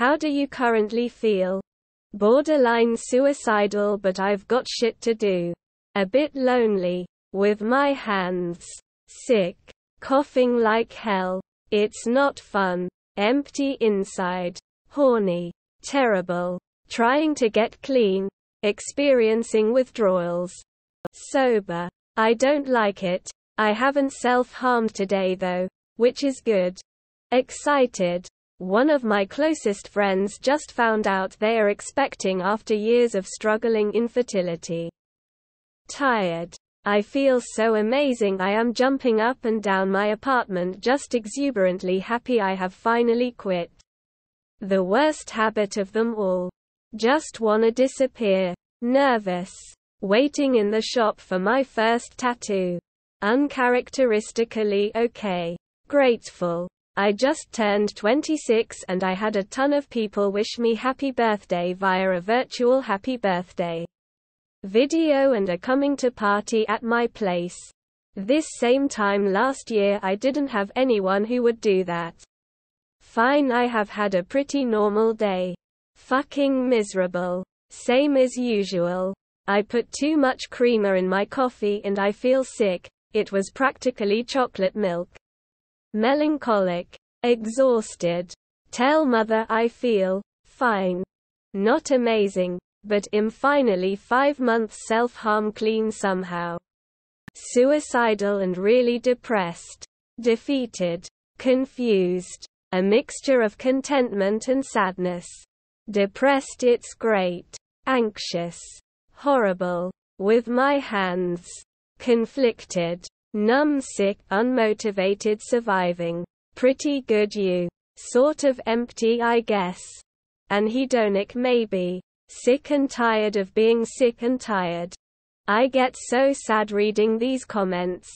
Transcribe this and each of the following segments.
How do you currently feel? Borderline suicidal, but I've got shit to do. A bit lonely. With my hands. Sick. Coughing like hell. It's not fun. Empty inside. Horny. Terrible. Trying to get clean. Experiencing withdrawals. Sober. I don't like it. I haven't self harmed today though, which is good. Excited. One of my closest friends just found out they are expecting after years of struggling infertility. Tired. I feel so amazing I am jumping up and down my apartment just exuberantly happy I have finally quit. The worst habit of them all. Just wanna disappear. Nervous. Waiting in the shop for my first tattoo. Uncharacteristically okay. Grateful. I just turned 26 and I had a ton of people wish me happy birthday via a virtual happy birthday video and a coming to party at my place. This same time last year I didn't have anyone who would do that. Fine I have had a pretty normal day. Fucking miserable. Same as usual. I put too much creamer in my coffee and I feel sick, it was practically chocolate milk melancholic, exhausted. Tell mother I feel fine. Not amazing, but am finally five months self harm clean somehow. Suicidal and really depressed. Defeated. Confused. A mixture of contentment and sadness. Depressed it's great. Anxious. Horrible. With my hands. Conflicted numb-sick, unmotivated surviving, pretty good you, sort of empty I guess, and hedonic maybe, sick and tired of being sick and tired. I get so sad reading these comments.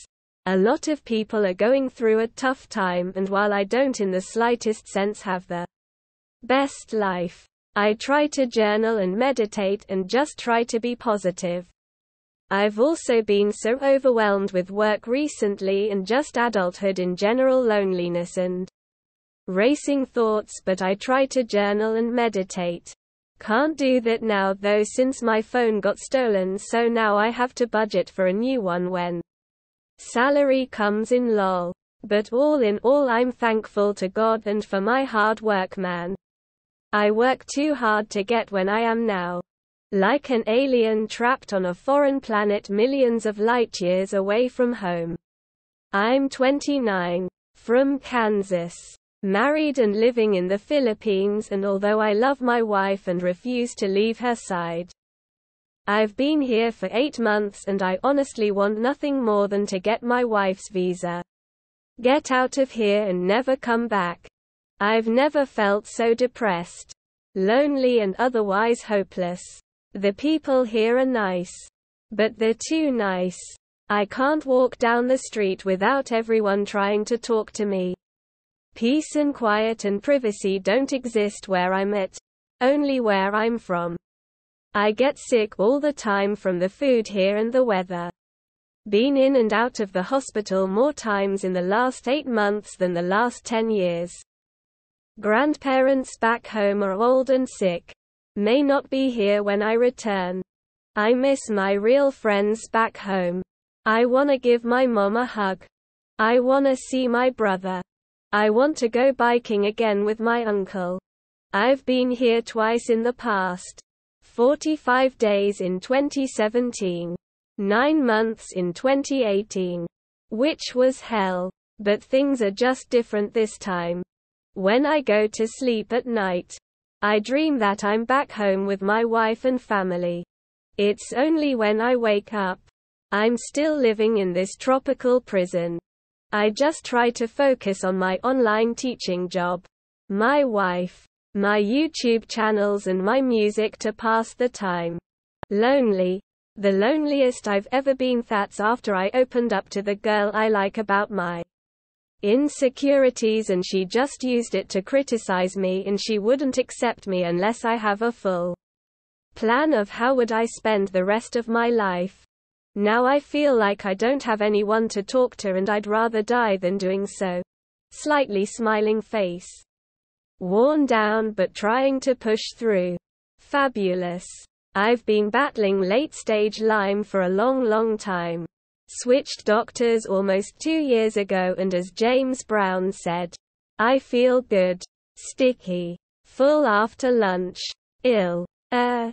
A lot of people are going through a tough time and while I don't in the slightest sense have the best life, I try to journal and meditate and just try to be positive. I've also been so overwhelmed with work recently and just adulthood in general loneliness and racing thoughts, but I try to journal and meditate. Can't do that now though since my phone got stolen, so now I have to budget for a new one when salary comes in lol. But all in all, I'm thankful to God and for my hard work, man. I work too hard to get when I am now like an alien trapped on a foreign planet millions of light years away from home. I'm 29. From Kansas. Married and living in the Philippines and although I love my wife and refuse to leave her side. I've been here for eight months and I honestly want nothing more than to get my wife's visa. Get out of here and never come back. I've never felt so depressed, lonely and otherwise hopeless. The people here are nice. But they're too nice. I can't walk down the street without everyone trying to talk to me. Peace and quiet and privacy don't exist where I'm at. Only where I'm from. I get sick all the time from the food here and the weather. Been in and out of the hospital more times in the last eight months than the last ten years. Grandparents back home are old and sick may not be here when I return. I miss my real friends back home. I wanna give my mom a hug. I wanna see my brother. I want to go biking again with my uncle. I've been here twice in the past. 45 days in 2017. 9 months in 2018. Which was hell. But things are just different this time. When I go to sleep at night, I dream that I'm back home with my wife and family. It's only when I wake up. I'm still living in this tropical prison. I just try to focus on my online teaching job, my wife, my YouTube channels, and my music to pass the time. Lonely. The loneliest I've ever been. That's after I opened up to the girl I like about my insecurities and she just used it to criticize me and she wouldn't accept me unless I have a full plan of how would I spend the rest of my life. Now I feel like I don't have anyone to talk to and I'd rather die than doing so. Slightly smiling face. Worn down but trying to push through. Fabulous. I've been battling late stage Lyme for a long long time switched doctors almost two years ago and as James Brown said, I feel good. Sticky. Full after lunch. Ill. Er. Uh,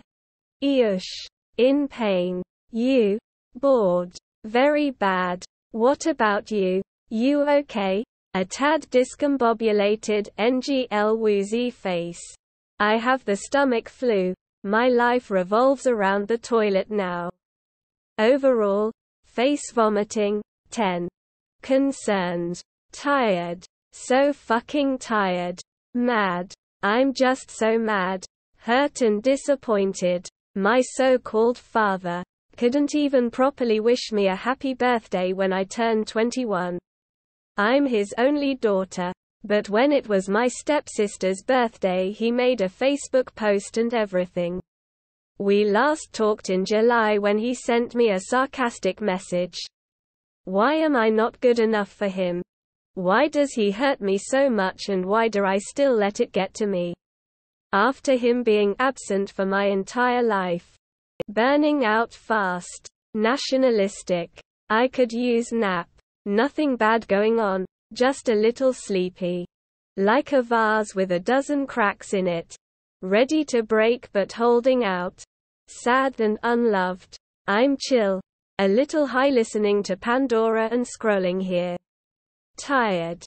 Eesh. In pain. You. Bored. Very bad. What about you? You okay? A tad discombobulated NGL woozy face. I have the stomach flu. My life revolves around the toilet now. Overall, Face vomiting. 10. Concerned. Tired. So fucking tired. Mad. I'm just so mad. Hurt and disappointed. My so-called father. Couldn't even properly wish me a happy birthday when I turned 21. I'm his only daughter. But when it was my stepsister's birthday he made a Facebook post and everything. We last talked in July when he sent me a sarcastic message. Why am I not good enough for him? Why does he hurt me so much and why do I still let it get to me? After him being absent for my entire life. Burning out fast. Nationalistic. I could use nap. Nothing bad going on, just a little sleepy. Like a vase with a dozen cracks in it. Ready to break but holding out sad and unloved. I'm chill. A little high listening to Pandora and scrolling here. Tired.